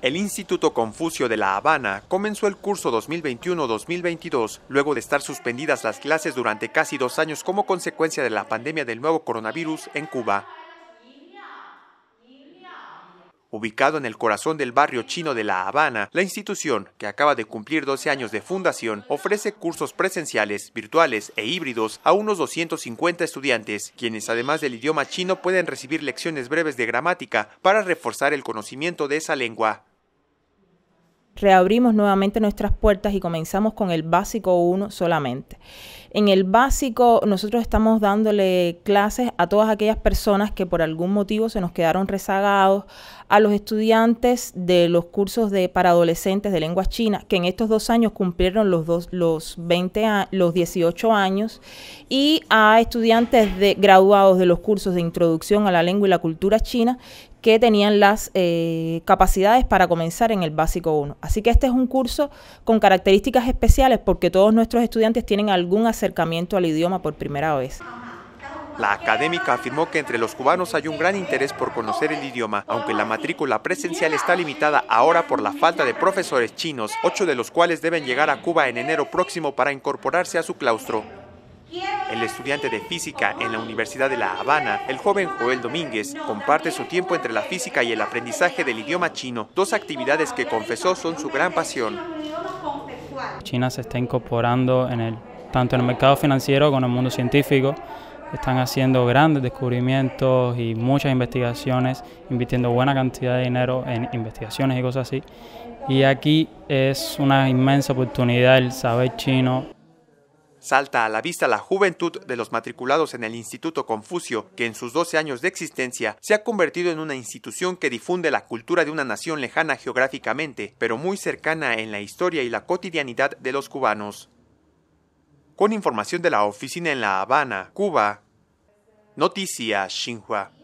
El Instituto Confucio de La Habana comenzó el curso 2021-2022 luego de estar suspendidas las clases durante casi dos años como consecuencia de la pandemia del nuevo coronavirus en Cuba. Ubicado en el corazón del barrio chino de La Habana, la institución, que acaba de cumplir 12 años de fundación, ofrece cursos presenciales, virtuales e híbridos a unos 250 estudiantes, quienes además del idioma chino pueden recibir lecciones breves de gramática para reforzar el conocimiento de esa lengua reabrimos nuevamente nuestras puertas y comenzamos con el básico 1 solamente. En el básico, nosotros estamos dándole clases a todas aquellas personas que por algún motivo se nos quedaron rezagados, a los estudiantes de los cursos de para adolescentes de lengua china, que en estos dos años cumplieron los, los, los 18 años, y a estudiantes de, graduados de los cursos de introducción a la lengua y la cultura china, que tenían las eh, capacidades para comenzar en el básico 1. Así que este es un curso con características especiales porque todos nuestros estudiantes tienen algún acercamiento al idioma por primera vez. La académica afirmó que entre los cubanos hay un gran interés por conocer el idioma, aunque la matrícula presencial está limitada ahora por la falta de profesores chinos, ocho de los cuales deben llegar a Cuba en enero próximo para incorporarse a su claustro. El estudiante de física en la Universidad de La Habana, el joven Joel Domínguez, comparte su tiempo entre la física y el aprendizaje del idioma chino, dos actividades que confesó son su gran pasión. China se está incorporando en el tanto en el mercado financiero como en el mundo científico. Están haciendo grandes descubrimientos y muchas investigaciones, invirtiendo buena cantidad de dinero en investigaciones y cosas así. Y aquí es una inmensa oportunidad el saber chino. Salta a la vista la juventud de los matriculados en el Instituto Confucio, que en sus 12 años de existencia se ha convertido en una institución que difunde la cultura de una nación lejana geográficamente, pero muy cercana en la historia y la cotidianidad de los cubanos con información de la oficina en La Habana, Cuba. Noticias Xinhua.